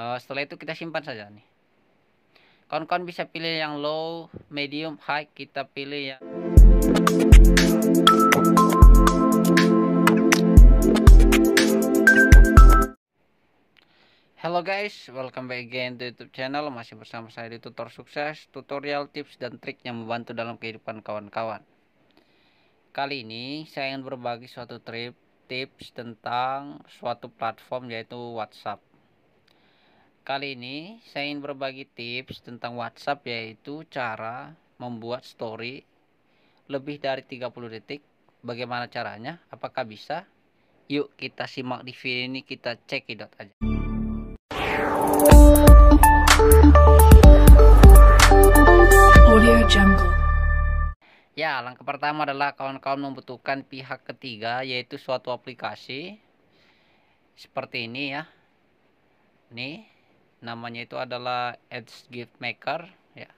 uh, setelah itu kita simpan saja nih kawan-kawan bisa pilih yang low medium high kita pilih yang Hello guys, welcome back again to YouTube channel. Masih bersama saya di Tutor Sukses, tutorial tips dan trik yang membantu dalam kehidupan kawan-kawan. Kali ini saya ingin berbagi suatu trip tips tentang suatu platform yaitu WhatsApp. Kali ini saya ingin berbagi tips tentang WhatsApp yaitu cara membuat story lebih dari 30 detik. Bagaimana caranya? Apakah bisa? Yuk kita simak di video ini kita cekidot aja. Ya, langkah pertama adalah kawan-kawan membutuhkan pihak ketiga yaitu suatu aplikasi seperti ini ya. Nih, namanya itu adalah Edge Gift Maker ya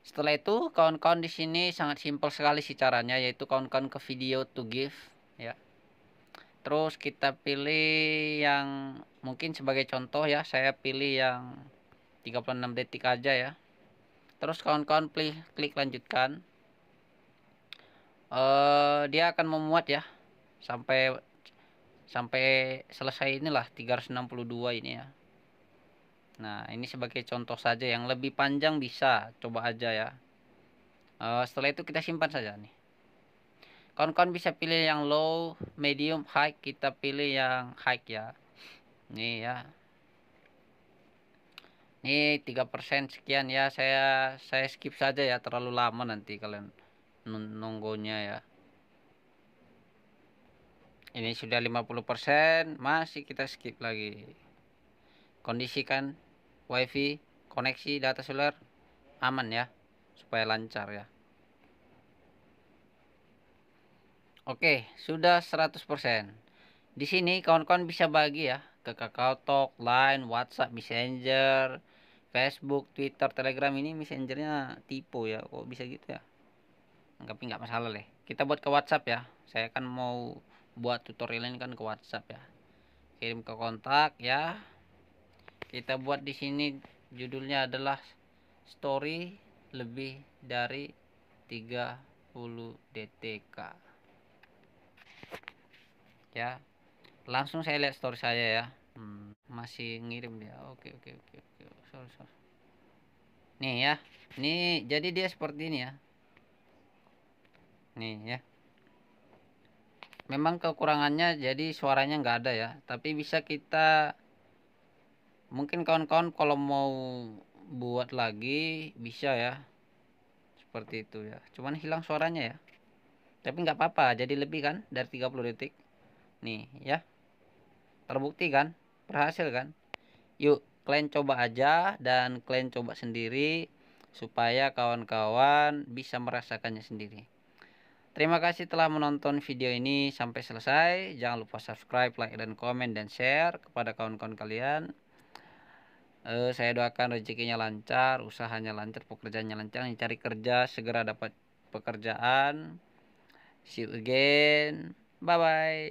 setelah itu kawan-kawan di sini sangat simpel sekali sih caranya yaitu kawan-kawan ke video to give ya terus kita pilih yang mungkin sebagai contoh ya saya pilih yang 36 detik aja ya terus kawan-kawan pilih klik lanjutkan uh, dia akan memuat ya sampai sampai selesai inilah 362 ini ya Nah, ini sebagai contoh saja yang lebih panjang bisa coba aja ya. Uh, setelah itu kita simpan saja nih. Kawan-kawan bisa pilih yang low, medium, high. Kita pilih yang high ya. Nih ya. Nih 3% sekian ya. Saya saya skip saja ya terlalu lama nanti kalian nunggunya ya. Ini sudah 50%, masih kita skip lagi kondisikan wifi koneksi data seluler aman ya supaya lancar ya oke sudah 100% di sini kawan-kawan bisa bagi ya ke Talk, Line, WhatsApp, Messenger, Facebook, Twitter, Telegram ini messengernya tipu ya kok bisa gitu ya tapi nggak masalah deh kita buat ke WhatsApp ya saya kan mau buat tutorial ini kan ke WhatsApp ya kirim ke kontak ya kita buat di sini judulnya adalah story lebih dari 30 DTK ya langsung saya lihat story saya ya hmm, masih ngirim dia oke oke oke oke sorry sorry nih ya nih jadi dia seperti ini ya nih ya memang kekurangannya jadi suaranya nggak ada ya tapi bisa kita mungkin kawan-kawan kalau mau buat lagi bisa ya seperti itu ya cuman hilang suaranya ya tapi nggak apa-apa jadi lebih kan dari 30 detik nih ya terbukti kan berhasil kan yuk kalian coba aja dan kalian coba sendiri supaya kawan-kawan bisa merasakannya sendiri terima kasih telah menonton video ini sampai selesai jangan lupa subscribe like dan komen dan share kepada kawan-kawan kalian uh, saya doakan rezekinya lancar usahanya lancar pekerjaannya lancar cari kerja segera dapat pekerjaan see you again bye bye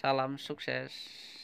salam sukses